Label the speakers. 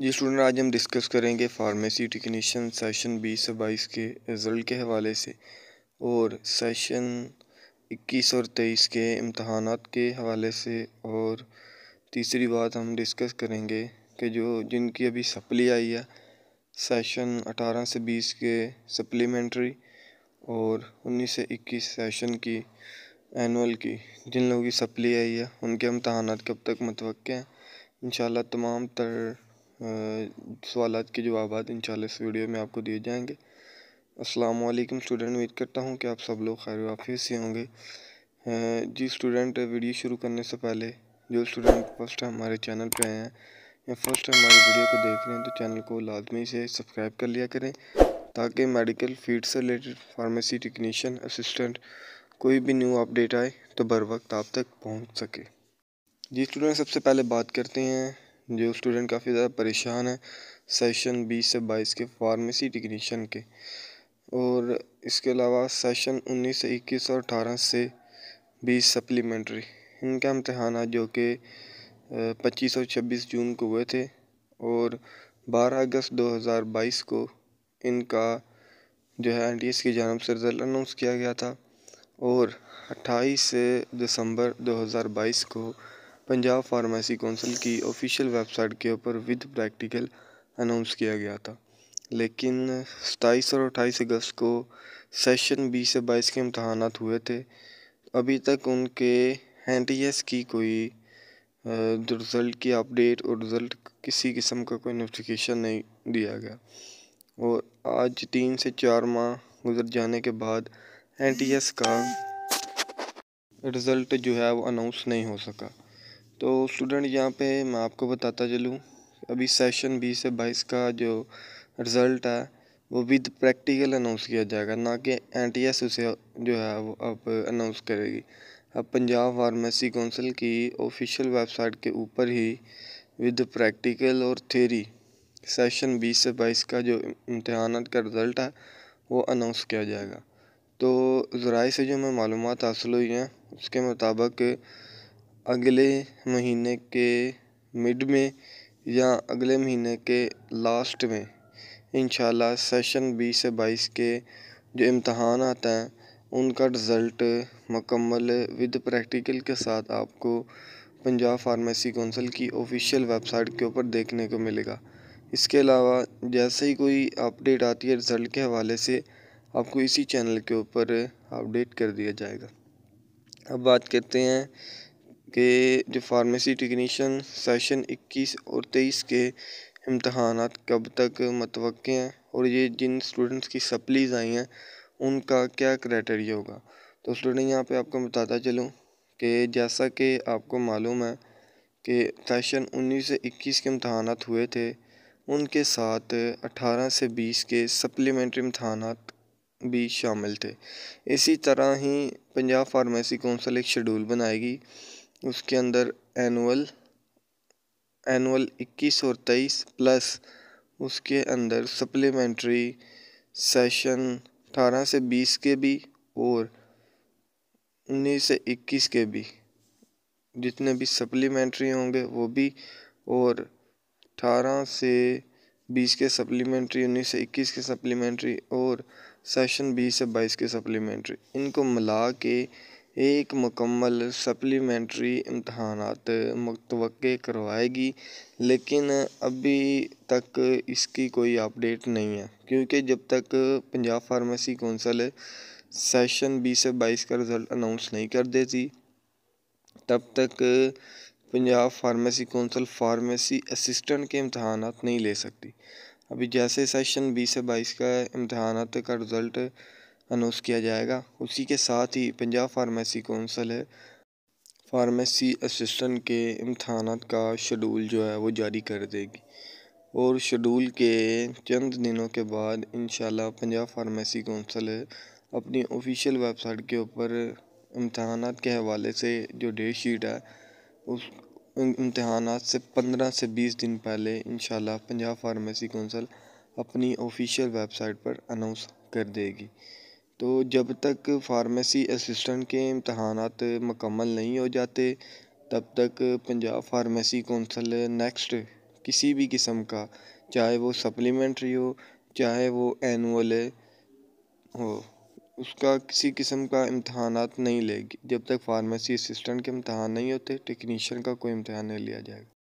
Speaker 1: जी student आज हम discuss करेंगे फार्मेसी टेक्नीशियन सेशन बीस से बाईस के रिज़ल्ट के हवाले से और सेशन इक्कीस और तेईस के इम्तहान के हवाले से और तीसरी बात हम डिस्कस करेंगे कि जो जिनकी अभी सप्ली आई है सेशन अठारह से बीस के सप्लीमेंट्री और उन्नीस से इक्कीस सेशन की एनुअल की जिन लोगों की सप्ली आई है उनके इम्तहान कब तक मतवक़ हैं इन तमाम तर सवाल के जवाब इन इस वीडियो में आपको दिए जाएंगे असलम स्टूडेंट उम्मीद करता हूँ कि आप सब लोग खैर हाफिज़ से होंगे जी स्टूडेंट वीडियो शुरू करने से पहले जो स्टूडेंट फर्स्ट टाइम हमारे चैनल पर आए हैं या फर्स्ट टाइम हमारी वीडियो को देख रहे हैं तो चैनल को लाजमी से सब्सक्राइब कर लिया करें ताकि मेडिकल फील्ड से रिलेटेड फार्मेसी टेक्नीशियन असिस्टेंट कोई भी न्यू अपडेट आए तो बर वक्त आप तक पहुँच सके जी स्टूडेंट सबसे पहले बात करते हैं जो स्टूडेंट काफ़ी ज़्यादा परेशान है सेशन बीस से बाईस के फार्मेसी टेक्नीशियन के और इसके अलावा सेशन उन्नीस से इक्कीस और अठारह से बीस सप्लीमेंट्री इनका इम्तहान जो कि पच्चीस और छब्बीस जून को हुए थे और बारह अगस्त दो हज़ार बाईस को इनका जो है एन टी एस की जानब से रिजल्ट अनाउंस किया गया था और अट्ठाईस दिसंबर दो हज़ार बाईस को पंजाब फार्मेसी काउंसिल की ऑफिशियल वेबसाइट के ऊपर विद प्रैक्टिकल अनाउंस किया गया था लेकिन सताईस और अट्ठाईस अगस्त को सेशन बीस से बाईस के इम्तहान हुए थे अभी तक उनके एन टी एस की कोई रिज़ल्ट की अपडेट और रिज़ल्ट किसी किस्म का कोई नोटिफिकेशन नहीं दिया गया और आज तीन से चार माह गुजर जाने के बाद एन टी एस का रिज़ल्ट जो है वो अनाउंस नहीं हो सका तो स्टूडेंट यहाँ पे मैं आपको बताता चलूँ अभी सेशन बीस से बाईस का जो रिज़ल्ट है वो विद प्रैक्टिकल अनाउंस किया जाएगा ना कि एन टी एस उसे जो है वो अब अनाउंस करेगी अब पंजाब फार्मेसी काउंसिल की ऑफिशियल वेबसाइट के ऊपर ही विद प्रैक्टिकल और थेरी सेशन बीस से बाईस का जो इम्तहान का रिज़ल्ट है वो अनाउंस किया जाएगा तो ज़राए से जो मैं मालूम हासिल हुई हैं उसके मुताबिक अगले महीने के मिड में या अगले महीने के लास्ट में इंशाल्लाह सेशन बीस से बाईस के जो इम्तहान आते हैं उनका रिज़ल्ट मकम्मल विद प्रैक्टिकल के साथ आपको पंजाब फार्मेसी कौंसिल की ऑफिशियल वेबसाइट के ऊपर देखने को मिलेगा इसके अलावा जैसे ही कोई अपडेट आती है रिज़ल्ट के हवाले से आपको इसी चैनल के ऊपर अपडेट कर दिया जाएगा अब बात करते हैं के जो फार्मेसी टेक्नीशियन सेशन इक्कीस और तेईस के इम्तहान कब तक मतव हैं और ये जिन स्टूडेंट्स की सप्लीज आई हैं उनका क्या क्राइटेरिया होगा तो स्टूडेंट यहाँ पे आपको बताता चलूँ कि जैसा कि आपको मालूम है कि सेशन उन्नीस से इक्कीस के इम्तहान हुए थे उनके साथ 18 से बीस के सप्लीमेंट्री इम्तहान भी शामिल थे इसी तरह ही पंजाब फार्मेसी कौंसिल एक शेड्यूल बनाएगी उसके अंदर एनुअल एनुअल इक्कीस और तेईस प्लस उसके अंदर सप्लीमेंट्री सेशन अठारह से बीस के भी और उन्नीस से इक्कीस के भी जितने भी सप्लीमेंट्री होंगे वो भी और अठारह से बीस के सप्लीमेंट्री उन्नीस से इक्कीस के सप्लीमेंट्री और सेशन बीस से बाईस के सप्लीमेंट्री इनको मिला के एक मुकम्मल सप्लीमेंट्री इम्तहान मुतव करवाएगी लेकिन अभी तक इसकी कोई अपडेट नहीं है क्योंकि जब तक पंजाब फार्मेसी कौंसिल सेशन बीस से बाईस का रिज़ल्ट अनाउंस नहीं कर देती तब तक Punjab pharmacy council pharmacy assistant के इम्तहान नहीं ले सकती अभी जैसे सेशन बीस से बाईस का इम्तहान का रिज़ल्ट अनाउंस किया जाएगा उसी के साथ ही पंजाब फार्मेसी कौंसिल है फार्मेसी असिस्टेंट के इम्तहान का शेड्यूल जो है वो जारी कर देगी और शेड्यूल के चंद दिनों के बाद इन पंजाब फार्मेसी कौंसिल अपनी ऑफिशियल वेबसाइट के ऊपर इम्तहान के हवाले से जो डेट शीट है उस इम्तहान से पंद्रह से बीस दिन पहले इन पंजाब फार्मेसी कौंसिल अपनी ऑफिशियल वेबसाइट पर अनाउंस कर देगी तो जब तक फार्मेसी असिस्टेंट के इम्तहान मकमल नहीं हो जाते तब तक पंजाब फार्मेसी कौंसल नेक्स्ट किसी भी किस्म का चाहे वो सप्लीमेंट्री हो चाहे वो एनुअल हो उसका किसी किस्म का इम्तहान नहीं लेगी जब तक फार्मेसी असिस्टेंट के इम्तहान नहीं होते टेक्नीशियन का कोई इम्तहान नहीं लिया जाएगा